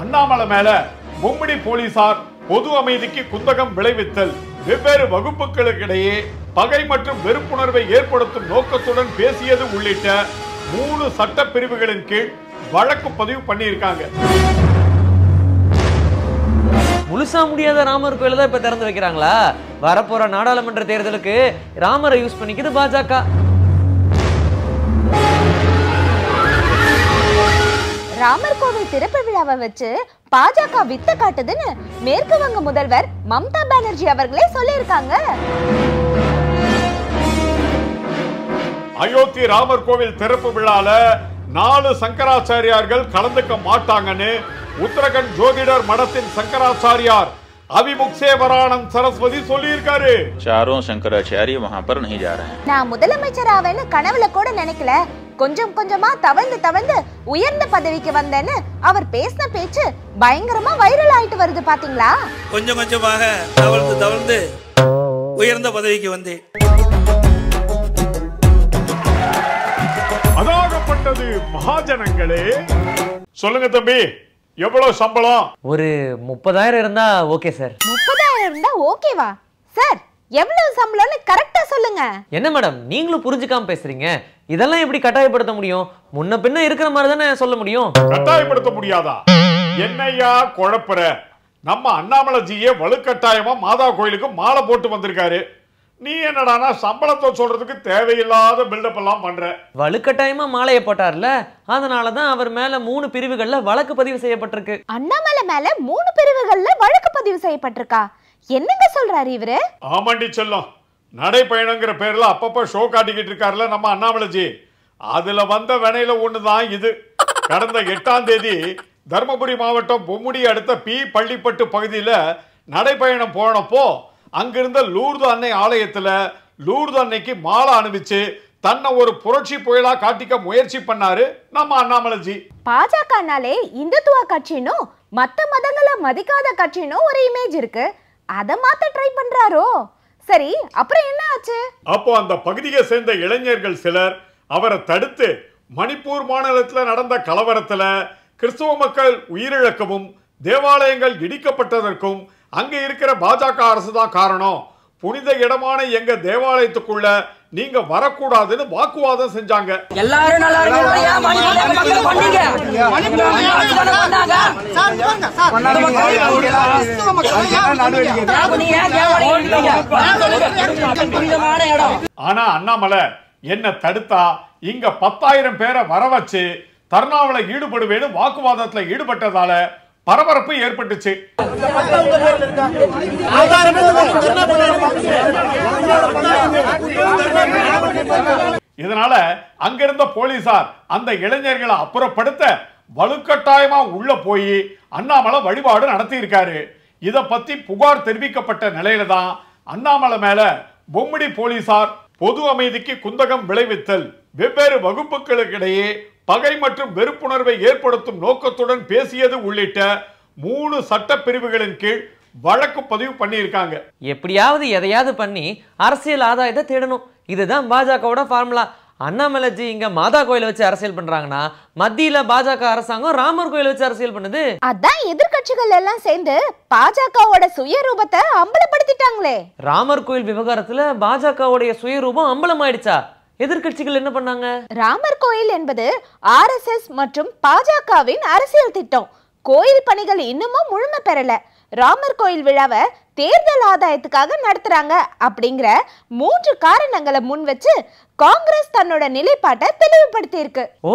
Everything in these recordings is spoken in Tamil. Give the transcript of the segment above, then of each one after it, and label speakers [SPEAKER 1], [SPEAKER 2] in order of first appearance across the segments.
[SPEAKER 1] அண்ணாமலை மேல மும்மிடி போலீசார் பொது அமைதிக்கு குந்தகம் விளைவித்தல் வெவ்வேறு வகுப்புகளுக்கிடையே பகை மற்றும் வெறுப்புணர்வை ஏற்படுத்தும் நோக்கத்துடன் பேசியது உள்ளிட்ட மூணு சட்ட பிரிவுகளின் கீழ் வழக்கு பதிவு பண்ணியிருக்காங்க
[SPEAKER 2] முழுசா முடியாத ராமர் கோயில தான் இப்ப திறந்து வைக்கிறாங்களா வரப்போற நாடாளுமன்ற தேர்தலுக்கு ராமரை யூஸ் பண்ணிக்கிது பாஜக
[SPEAKER 3] ராமர் கோவில் திறப்பு விழாவை வச்சு பாஜக வித்த காட்டுதுன்னு மேற்கு வங்க முதல்வர் மம்தா பானர்ஜி அவர்களே சொல்லியிருக்காங்க
[SPEAKER 1] அயோத்தி ராமர் கோவில் திறப்பு விழால நாலு சங்கராச்சாரியார்கள் கலந்துக்க மாட்டாங்கன்னு உத்தரகண்ட் ஜோதிடர் மடத்தின் சங்கராச்சாரியார் அபிமுக்சேவரானந்த் சரஸ்வதி சொல்லியிருக்காரு சாரும் சங்கராச்சாரி வஹான்
[SPEAKER 3] நான் முதலமைச்சர் ஆவேன்னு கனவுல கூட நினைக்கல கொஞ்சம் கொஞ்சமா தவழ்ந்து தவழ்ந்து உயர்ந்த பதவிக்கு வந்தேன்னு அவர் பேசின பேச்சு பயங்கரமா வைரல் ஆயிட்டு வருது பாத்தீங்களா
[SPEAKER 2] கொஞ்சம் கொஞ்சமாக தவழ்ந்து தவழ்ந்து
[SPEAKER 1] உயர்ந்த பதவிக்கு வந்தேன் அதாகப்பட்டது மகாஜனங்களே சொல்லுங்க தம்பி
[SPEAKER 2] எவ்வளவு சம்பளம் ஒரு முப்பதாயிரம் இருந்தா ஓகே சார்
[SPEAKER 3] முப்பதாயிரம் இருந்தா ஓகேவா சார் எவ்வளவு சம்பளம்னு கரெக்டா சொல்லுங்க
[SPEAKER 2] என்ன மேடம் நீங்களும் புரிஞ்சுக்காம பேசுறீங்க
[SPEAKER 1] இதெல்லாம் எப்படி கட்டாயப்படுத்த முடியும் முன்ன பின்ன இருக்கிற மாதிரி தானே சொல்ல முடியும் கட்டாயப்படுத்த முடியாதா என்னையா குழப்புற நம்ம அண்ணாமலைஜியே வலுக்கட்டாயமா மாதா கோயிலுக்கு மாலை போட்டு வந்திருக்காரு நீ என்னடானா சம்பளத்தை சொல்றதுக்கு தேவையில்லாத பில்டப் எல்லாம் பண்ற
[SPEAKER 2] வலுக்கட்டாயமா மாலையை போட்டார்ல அதனாலதான் அவர் மேல மூணு பிரிவுகள்ல வழக்கு பதிவு
[SPEAKER 1] செய்யப்பட்டிருக்கு
[SPEAKER 3] அண்ணாமலை மேல மூணு பிரிவுகள்ல வழக்கு பதிவு செய்யப்பட்டிருக்கா என்னங்க சொல்றாரு இவரு
[SPEAKER 1] ஆமாண்டி செல்லம் நடைப்பயணங்கிற பேர்ல அப்பப்ப ஷோ காட்டிக்கிட்டு இருக்காருல நம்ம அண்ணாமலைஜி அதுல வந்த வினையில ஒண்ணுதான் இது கடந்த எட்டாம் தேதி தருமபுரி மாவட்டம் பொம்முடி அடுத்த பி பள்ளிப்பட்டு பகுதியில் நடைப்பயணம் போனப்போ அங்கிருந்த லூர்து அன்னை ஆலயத்தில் லூர்து அன்னைக்கு மாலை அனுப்பிச்சு தன்னை ஒரு புரட்சி புயலா காட்டிக்க முயற்சி பண்ணாரு நம்ம அண்ணாமலைஜி
[SPEAKER 3] பாஜகனாலே இந்துத்துவ கட்சினும் மத்த மதங்களை மதிக்காத கட்சினும் ஒரு இமேஜ் இருக்கு அதை மாத்த ட்ரை பண்றாரோ சரி அப்புறம் என்ன ஆச்சு
[SPEAKER 1] அப்போ அந்த பகுதியை சேர்ந்த இளைஞர்கள் சிலர் அவரை தடுத்து மணிப்பூர் மாநிலத்தில் நடந்த கலவரத்தில் கிறிஸ்துவ மக்கள் உயிரிழக்கவும் தேவாலயங்கள் இடிக்கப்பட்டதற்கும் அங்கே இருக்கிற பாஜக அரசு தான் காரணம் புனித இடமான எங்க தேவாலயத்துக்குள்ள நீங்க வரக்கூடாதுன்னு வாக்குவாதம் செஞ்சாங்க எல்லாரும் நல்லா என்ன தடுத்தா இங்க பத்தாயிரம் பேரை வர வச்சு தர்ணாவில ஈடுபடுவேன்னு வாக்குவாதத்துல ஈடுபட்டதால பரபரப்பு ஏற்பட்டுச்சு இதனால அங்கிருந்த போலீசார் அந்த இளைஞர்களை அப்புறப்படுத்த வலுக்கட்டாயமா உள்ள போய் அண்ணாமலை வழிபாடு இருக்காரு இதை பத்தி புகார் தெரிவிக்கப்பட்ட நிலையில தான் அண்ணாமலை மேல பொம்மிடி போலீசார் பொது அமைதிக்கு குந்தகம் விளைவித்தல் வெவ்வேறு வகுப்புகளுக்கிடையே பகை மற்றும் வெறுப்புணர்வை ஏற்படுத்தும் நோக்கத்துடன் பேசியது உள்ளிட்ட மூணு சட்ட பிரிவுகளின் கீழ் வழக்கு பதிவு பண்ணியிருக்காங்க
[SPEAKER 2] எப்படியாவது எதையாவது பண்ணி அரசியல் ஆதாயத்தை தேடணும் இதுதான் பாஜகவோட ஃபார்முலா அண்ணாமலைஜி இங்க மாதா கோயில வச்சு அரசியல் பண்றாங்கன்னா மத்தியில பாஜக அரசாங்கம் ராமர் கோயில வச்சு அரசியல் பண்ணுது
[SPEAKER 3] அதான் எதிர்கட்சிகள் எல்லாம் சேர்ந்து பாஜகவோட சுயரூபத்தை அம்பலப்படுத்திட்டாங்களே
[SPEAKER 2] ராமர் கோயில் விவகாரத்துல பாஜகவுடைய சுயரூபம் அம்பலம் ஆயிடுச்சா எதிர்கட்சிகள் என்ன பண்ணாங்க
[SPEAKER 3] ராமர் கோயில் என்பது ஆர் எஸ் எஸ் மற்றும் பாஜகவின் அரசியல் திட்டம் கோயில் பணிகள் இன்னமும் முழுமை பெறல ராமர் கோயில் விழாவை தேர்தல் ஆதாயத்துக்காக நடத்துறாங்க அப்படிங்கிற மூன்று காரணங்களை முன் வச்சு காங்கிரஸ் தன்னோட நிலைப்பாட்டை இருக்கு
[SPEAKER 2] ஓ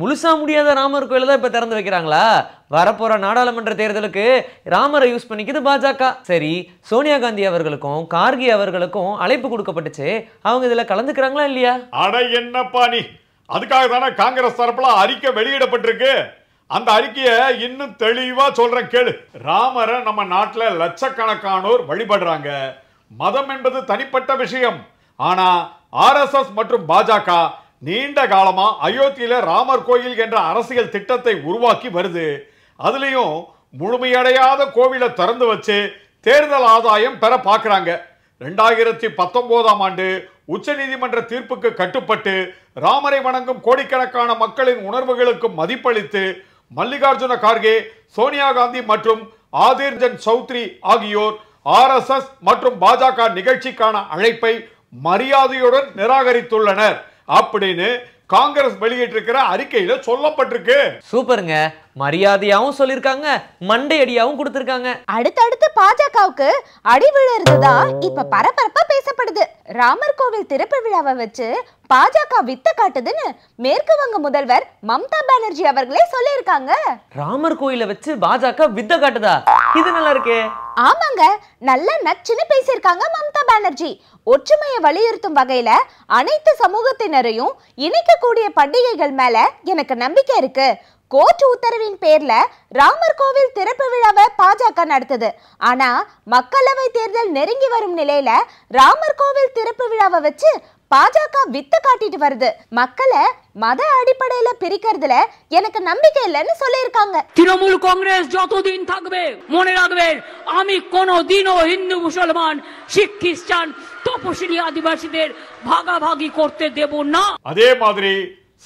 [SPEAKER 2] முழுசா முடியாத ராமர் கோயில தான் இப்ப திறந்து வைக்கிறாங்களா வரப்போற நாடாளுமன்ற தேர்தலுக்கு ராமரை யூஸ் பண்ணிக்கிது பாஜக சரி சோனியா காந்தி அவர்களுக்கும் கார்கி அவர்களுக்கும் அழைப்பு கொடுக்கப்பட்டுச்சு அவங்க இதுல கலந்துக்கிறாங்களா இல்லையா அட என்னப்பா நீ
[SPEAKER 1] அதுக்காக தானே காங்கிரஸ் தரப்புல அறிக்கை வெளியிடப்பட்டிருக்கு அந்த அறிக்கையை இன்னும் தெளிவா சொல்றேன் கேளு ராமரை நம்ம நாட்டில் லட்சக்கணக்கானோர் வழிபடுறாங்க மதம் என்பது தனிப்பட்ட விஷயம் ஆனா ஆர்எஸ்எஸ் மற்றும் பாஜக நீண்ட காலமா அயோத்தியில ராமர் கோயில் என்ற அரசியல் திட்டத்தை உருவாக்கி வருது அதுலயும் முழுமையடையாத கோவிலை திறந்து வச்சு தேர்தல் ஆதாயம் பெற பார்க்குறாங்க ரெண்டாயிரத்தி பத்தொன்பதாம் ஆண்டு உச்ச நீதிமன்ற தீர்ப்புக்கு கட்டுப்பட்டு ராமரை வணங்கும் கோடிக்கணக்கான மக்களின் உணர்வுகளுக்கு மதிப்பளித்து மல்லிகார்ஜுன கார்கே சோனியா காந்தி மற்றும் ஆதிர்ஜன் சௌத்ரி ஆகியோர் ஆர்எஸ்எஸ் மற்றும் பாஜக நிகழ்ச்சிக்கான அழைப்பை மரியாதையுடன் நிராகரித்துள்ளனர் அப்படின்னு காங்கிரஸ் வெளியிட்டிருக்கிற அறிக்கையில சொல்லப்பட்டிருக்கு சூப்பருங்க
[SPEAKER 2] மரியாதையாவும் சொல்லிருக்காங்க மண்டை அடியாவும் கொடுத்திருக்காங்க அடுத்தடுத்து பாஜகவுக்கு அடி விழுறதுதா
[SPEAKER 3] இப்ப பரபரப்பா பேசப்படுது ராமர் கோவில் திறப்பு விழாவை வச்சு பாஜக வித்த காட்டுதுன்னு மேற்கு வங்க முதல்வர் மம்தா பானர்ஜி அவர்களே சொல்லியிருக்காங்க
[SPEAKER 2] ராமர் கோயில வச்சு பாஜக வித்த காட்டுதா இது நல்லா இருக்கு
[SPEAKER 3] ஆமாங்க நல்ல நச்சுன்னு பேசியிருக்காங்க மம்தா பானர்ஜி ஒற்றுமையை வலியுறுத்தும் வகையில அனைத்து சமூகத்தினரையும் இணைக்கக்கூடிய பண்டிகைகள் மேல எனக்கு நம்பிக்கை இருக்கு கோர்ட் உத்தரவின் பேர்ல ராமர் கோவில் திறப்பு விழாவை பாஜக நடத்துது ஆனா மக்களவை தேர்தல் நெருங்கி வரும் நிலையில ராமர் கோவில் திறப்பு விழாவை வச்சு பாஜக வித்த காட்டிட்டு வருது மக்களை மத அடிப்படையில பிரிக்கிறதுல எனக்கு நம்பிக்கை இல்லைன்னு சொல்லியிருக்காங்க
[SPEAKER 2] তৃণমূল কংগ্রেস যতদিন থাকবে মনে রাখবেন আমি কোনোদিনও হিন্দু মুসলমান শিখ খ্রিস্টান তপশিলি আদিবাসীদের ভাগাভাগি করতে দেব না
[SPEAKER 1] அதே மாதிரி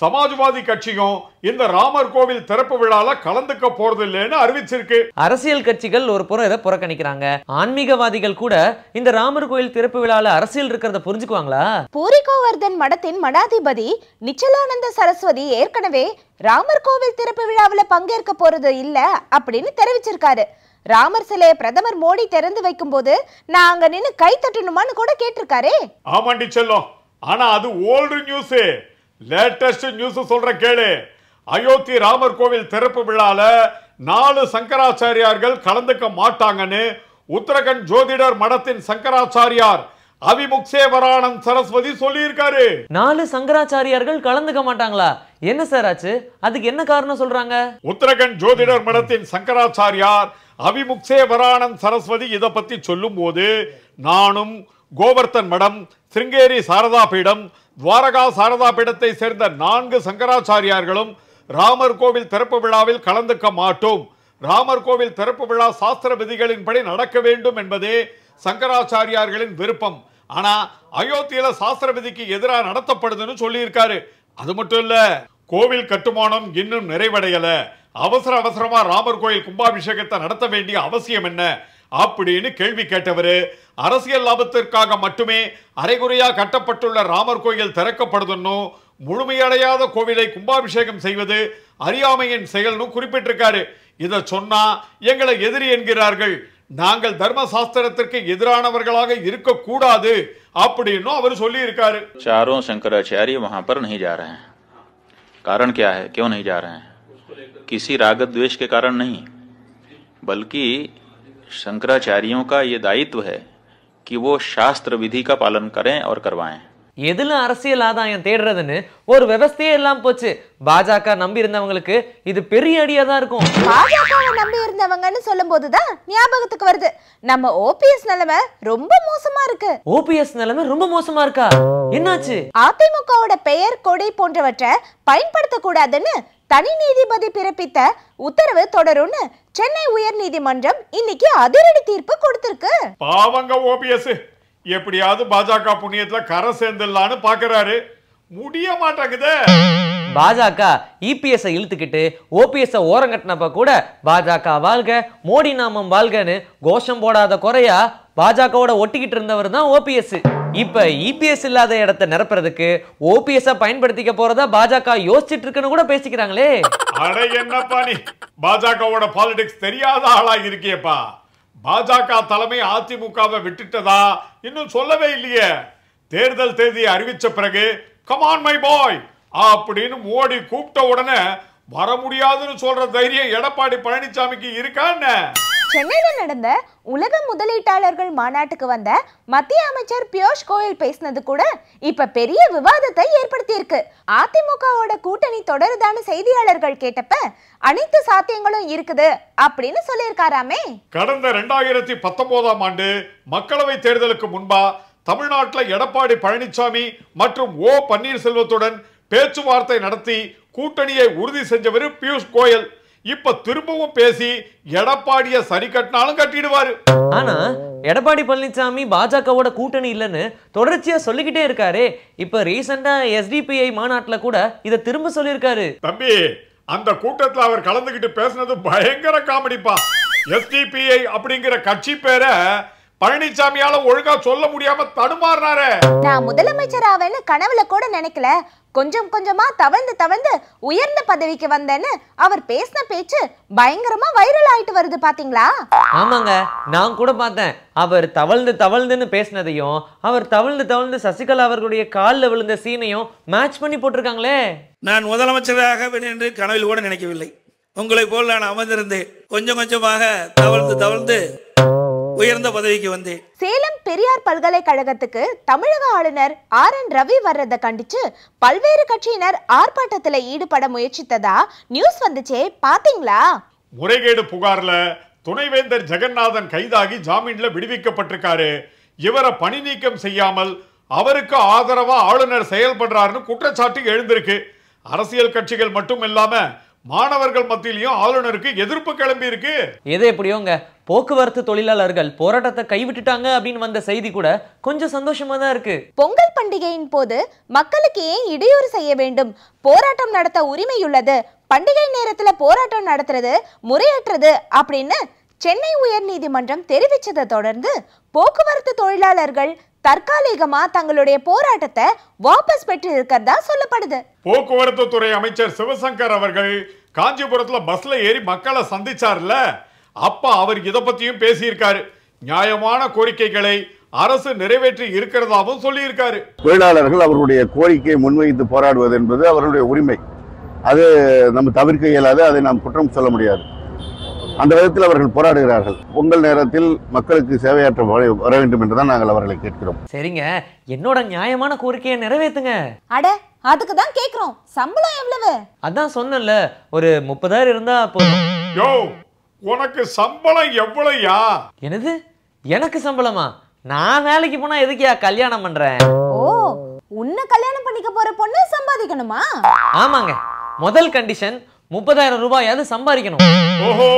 [SPEAKER 1] சமாஜ்வாதி கட்சியும் இந்த ராமர் கோவில் திறப்பு விழால கலந்துக்க போறது இல்லைன்னு அறிவிச்சிருக்கு அரசியல் கட்சிகள் ஒரு புறம் இதை புறக்கணிக்கிறாங்க
[SPEAKER 2] ஆன்மீகவாதிகள் கூட இந்த ராமர் கோவில் திறப்பு விழால அரசியல் இருக்கிறத புரிஞ்சுக்குவாங்களா
[SPEAKER 3] பூரிகோவர்தன் மடத்தின் மடாதிபதி நிச்சலானந்த சரஸ்வதி ஏற்கனவே ராமர் கோவில் திறப்பு விழாவில் பங்கேற்க போறது இல்ல அப்படின்னு தெரிவிச்சிருக்காரு ராமர் சிலையை பிரதமர் மோடி திறந்து வைக்கும் போது நான் அங்க நின்னு கை தட்டணுமான்னு கூட கேட்டிருக்காரே
[SPEAKER 1] ஆமாண்டி செல்லும் ஆனா அது ஓல்டு நியூஸ் லேட்டஸ்ட் நியூஸ் சொல்ற கேளு அயோத்தி ராமர் கோவில் திறப்பு விழால நாலு சங்கராச்சாரியார்கள் கலந்துக்க மாட்டாங்கன்னு உத்தரகண்ட் ஜோதிடர் மடத்தின் சங்கராச்சாரியார் அவிமுக்சேவரானந்த் சரஸ்வதி சொல்லியிருக்காரு
[SPEAKER 2] நாலு சங்கராச்சாரியார்கள்
[SPEAKER 1] கலந்துக்க மாட்டாங்களா என்ன சார் ஆச்சு அதுக்கு என்ன காரணம் சொல்றாங்க உத்தரகண்ட் ஜோதிடர் மடத்தின் சங்கராச்சாரியார் அவிமுக்சேவரானந்த் சரஸ்வதி இதை பத்தி சொல்லும் போது நானும் கோவர்த்தன் மடம் சிருங்கேரி சாரதா பீடம் துவாரகா சாரதா பீடத்தை சேர்ந்த நான்கு சங்கராச்சாரியார்களும் ராமர் கோவில் திறப்பு விழாவில் கலந்துக்க மாட்டோம் ராமர் கோவில் திறப்பு விழா சாஸ்திர விதிகளின்படி நடக்க வேண்டும் என்பதே சங்கராச்சாரியார்களின் விருப்பம் ஆனா அயோத்தியில சாஸ்திர விதிக்கு எதிராக நடத்தப்படுதுன்னு சொல்லியிருக்காரு அது மட்டும் இல்ல கோவில் கட்டுமானம் இன்னும் நிறைவடையல அவசர அவசரமா ராமர் கோயில் கும்பாபிஷேகத்தை நடத்த வேண்டிய அவசியம் என்ன அப்படின்னு கேள்வி கேட்டவர் அரசியல் லாபத்திற்காக மட்டுமே அரைகுறையா கட்டப்பட்டுள்ள ராமர் கோயில் திறக்கப்படுதுன்னும் முழுமையடையாத கோவிலை கும்பாபிஷேகம் செய்வது அறியாமையின் செயல்னு குறிப்பிட்டிருக்காரு இதை சொன்னா எங்களை எதிரி என்கிறார்கள் நாங்கள் தர்ம சாஸ்திரத்திற்கு எதிரானவர்களாக இருக்கக்கூடாது அப்படின்னும் அவர் சொல்லி இருக்காரு சாரும் சங்கராச்சாரிய வஹான் பர் नहीं காரணம் கே हैं நீ क्या है क्यों नहीं जा शंकराचार्यों கா ஏ दायित्व है கி வோ சாஸ்திர विधि का पालन करें और
[SPEAKER 2] எதில் அரசியல் ஆதாயம் தேடுறதுன்னு ஒரு விவஸ்தையே எல்லாம் போச்சு பாஜக நம்பி இருந்தவங்களுக்கு இது பெரிய அடியா தான் இருக்கும் நம்பி
[SPEAKER 3] இருந்தவங்கன்னு சொல்லும் போதுதான் ஞாபகத்துக்கு வருது நம்ம ஓபிஎஸ் நிலைமை ரொம்ப மோசமா இருக்கு
[SPEAKER 2] ஓபிஎஸ் நிலைமை ரொம்ப மோசமா இருக்கா என்னாச்சு
[SPEAKER 3] அதிமுகவோட பெயர் கொடை போன்றவற்றை பயன்படுத்த கூடாதுன்னு தனி நீதிபதி பிறப்பித்த உத்தரவு தொடரும்னு சென்னை உயர் நீதிமன்றம் இன்னைக்கு அதிரடி தீர்ப்பு கொடுத்திருக்கு
[SPEAKER 1] பாவங்க ஓபிஎஸ் எப்படியாவது பாஜக புண்ணியத்துல கரை சேர்ந்துடலான்னு பாக்குறாரு முடிய மாட்டேங்குது
[SPEAKER 2] பாஜக இபிஎஸ் இழுத்துக்கிட்டு ஓபிஎஸ் ஓரங்கட்டினப்ப கூட பாஜக வாழ்க மோடி நாமம் வாழ்கன்னு கோஷம் போடாத குறையா பாஜகவோட ஒட்டிக்கிட்டு இருந்தவர் தான் ஓபிஎஸ் இப்போ இபிஎஸ் e இல்லாத இடத்தை நிரப்புறதுக்கு ஓபிஎஸ்ஸை பயன்படுத்திக்க போறதா
[SPEAKER 1] பாஜக யோசிச்சுட்டு இருக்குன்னு கூட பேசிக்கிறாங்களே அட என்னப்பா நீ பாஜகவோட பாலிடிக்ஸ் தெரியாத ஆளா இருக்கியப்பா பாஜக தலைமை அதிமுகவை விட்டுட்டதா இன்னும் சொல்லவே இல்லையே தேர்தல் தேதியை அறிவிச்ச பிறகு கமான் மை பாய் அப்படின்னு மோடி கூப்பிட்ட உடனே வர முடியாதுன்னு சொல்ற தைரியம் எடப்பாடி பழனிசாமிக்கு இருக்கான்னு
[SPEAKER 3] சென்னையில் நடந்த உலக முதலீட்டாளர்கள் மாநாட்டுக்கு வந்த மத்திய அமைச்சர் பியூஷ் கோயல் பேசினது கூட இப்ப பெரிய விவாதத்தை ஏற்படுத்தியிருக்கு அதிமுகவோட கூட்டணி தொடருதான்னு செய்தியாளர்கள் கேட்டப்ப அனைத்து சாத்தியங்களும் இருக்குது அப்படின்னு சொல்லியிருக்காராமே
[SPEAKER 1] கடந்த ரெண்டாயிரத்தி பத்தொன்பதாம் ஆண்டு மக்களவை தேர்தலுக்கு முன்பா தமிழ்நாட்டில் எடப்பாடி பழனிசாமி மற்றும் ஓ பன்னீர்செல்வத்துடன் பேச்சுவார்த்தை நடத்தி கூட்டணியை உறுதி செஞ்சவர் பியூஷ் கோயல் இப்ப திரும்பவும் பேசி எடப்பாடிய சரி கட்டினாலும் கட்டிடுவாரு ஆனா
[SPEAKER 2] எடப்பாடி பழனிசாமி பாஜகவோட கூட்டணி இல்லைன்னு தொடர்ச்சியா சொல்லிக்கிட்டே இருக்காரு இப்ப ரீசெண்டா எஸ்டிபிஐ மாநாட்டுல கூட
[SPEAKER 1] இதை திரும்ப சொல்லியிருக்காரு தம்பி அந்த கூட்டத்துல அவர் கலந்துகிட்டு பேசுனது பயங்கர காமெடிப்பா எஸ்டிபிஐ அப்படிங்கிற கட்சி பேரை பழனிசாமியால ஒழுங்கா சொல்ல முடியாம தடுமாறினாரு நான்
[SPEAKER 3] முதலமைச்சர் ஆவேன்னு கனவுல கூட நினைக்கல கொஞ்சம் கொஞ்சமா தவழ்ந்து தவழ்ந்து உயர்ந்த பதவிக்கு வந்தேன்னு அவர் பேசின பேச்சு பயங்கரமா வைரல் ஆயிட்டு வருது பாத்தீங்களா
[SPEAKER 2] ஆமாங்க நான் கூட பார்த்தேன் அவர் தவழ்ந்து தவழ்ந்துன்னு பேசினதையும் அவர் தவழ்ந்து தவழ்ந்து சசிகலா அவர்களுடைய காலில் விழுந்த சீனையும் மேட்ச் பண்ணி போட்டிருக்காங்களே நான் முதலமைச்சராக என்று கனவில் கூட நினைக்கவில்லை உங்களை போல் நான் அமர்ந்திருந்து கொஞ்சம் கொஞ்சமாக தவழ்ந்து தவழ்ந்து உயர்ந்த பதவிக்கு வந்தேன்
[SPEAKER 3] சேலம் பெரியார் பல்கலைக்கழகத்துக்கு தமிழக ஆளுநர் ஆர் என் ரவி வர்றதை கண்டிச்சு பல்வேறு கட்சியினர் ஆர்ப்பாட்டத்துல ஈடுபட முயற்சித்ததா நியூஸ் வந்துச்சே பாத்தீங்களா
[SPEAKER 1] முறைகேடு புகார்ல துணைவேந்தர் ஜெகநாதன் கைதாகி ஜாமீன்ல விடுவிக்கப்பட்டிருக்காரு இவரை பணி நீக்கம் செய்யாமல் அவருக்கு ஆதரவா ஆளுநர் செயல்படுறாருன்னு குற்றச்சாட்டு எழுந்திருக்கு அரசியல் கட்சிகள் மட்டும் இல்லாம மாணவர்கள் மத்தியிலையும் ஆளுநருக்கு எதிர்ப்பு கிளம்பி
[SPEAKER 2] இருக்கு எது எப்படியோங்க போக்குவரத்து தொழிலாளர்கள் போராட்டத்தை கைவிட்டுட்டாங்க அப்படின்னு வந்த செய்தி கூட கொஞ்சம் சந்தோஷமா தான் இருக்கு
[SPEAKER 3] பொங்கல் பண்டிகையின் போது மக்களுக்கு ஏன் இடையூறு செய்ய வேண்டும் போராட்டம் நடத்த உரிமையுள்ளது பண்டிகை நேரத்துல போராட்டம் நடத்துறது முறையற்றது அப்படின்னு சென்னை உயர்நீதிமன்றம் தெரிவித்ததை தொடர்ந்து போக்குவரத்து தொழிலாளர்கள் தற்காலிகமா தங்களுடைய போராட்டத்தை வாபஸ் பெற்று இருக்கிறதா சொல்லப்படுது
[SPEAKER 1] போக்குவரத்து துறை அமைச்சர் சிவசங்கர் அவர்கள் காஞ்சிபுரத்துல பஸ்ல ஏறி மக்களை சந்திச்சார்ல அப்ப அவர் இதை பத்தியும் பேசியிருக்காரு நியாயமான கோரிக்கைகளை அரசு நிறைவேற்றி இருக்கிறதாகவும் சொல்லியிருக்காரு தொழிலாளர்கள் அவருடைய கோரிக்கையை முன்வைத்து போராடுவது என்பது அவருடைய உரிமை அது நம்ம தவிர்க்க இயலாது அதை நாம் குற்றம் சொல்ல முடியாது அந்த விதத்தில் அவர்கள் போராடுகிறார்கள் பொங்கல் நேரத்தில் மக்களுக்கு சேவையாற்ற வர வேண்டும் என்றுதான் நாங்கள் அவர்களை கேட்கிறோம்
[SPEAKER 2] சரிங்க என்னோட நியாயமான கோரிக்கையை நிறைவேற்றுங்க
[SPEAKER 3] அட அதுக்கு தான் கேக்குறோம் சம்பளம் எவ்வளவு
[SPEAKER 2] அதான் சொன்னேன்ல ஒரு முப்பதாயிரம் இருந்தா போதும் யோ உனக்கு சம்பளம் எவ்வளவுயா என்னது எனக்கு சம்பளமா நான் வேலைக்கு போனா எதுக்குயா கல்யாணம் பண்றேன் ஓ
[SPEAKER 3] உன்னை கல்யாணம் பண்ணிக்க போற பொண்ணு சம்பாதிக்கணுமா
[SPEAKER 2] ஆமாங்க முதல் கண்டிஷன் முப்பதாயிரம் ரூபாயாவது சம்பாதிக்கணும் ஓஹோ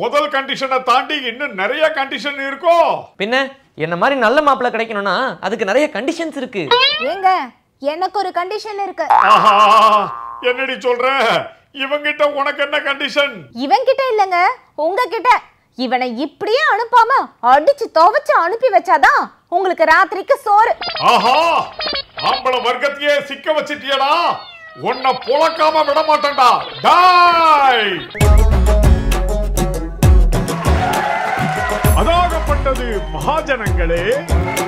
[SPEAKER 2] முதல் கண்டிஷனை தாண்டி இன்னும் நிறைய கண்டிஷன் இருக்கோ பின்ன என்ன மாதிரி நல்ல மாப்பிள்ள கிடைக்கணும்னா அதுக்கு நிறைய கண்டிஷன்ஸ் இருக்கு
[SPEAKER 3] ஏங்க எனக்கு ஒரு கண்டிஷன் இருக்கு என்னடி சொல்ற இவங்கிட்ட உனக்கு என்ன கண்டிஷன் இவங்கிட்ட இல்லங்க உங்ககிட்ட இவனை இப்படியே அனுப்பாம அடிச்சு துவைச்சு அனுப்பி வச்சாதான் உங்களுக்கு ராத்திரிக்கு சோறு
[SPEAKER 1] ஆஹா ஆம்பள வர்க்கத்தையே சிக்க வச்சிட்டியடா உன்னை புழக்காம விட மாட்டேன்டா அதாகப்பட்டது மகாஜனங்களே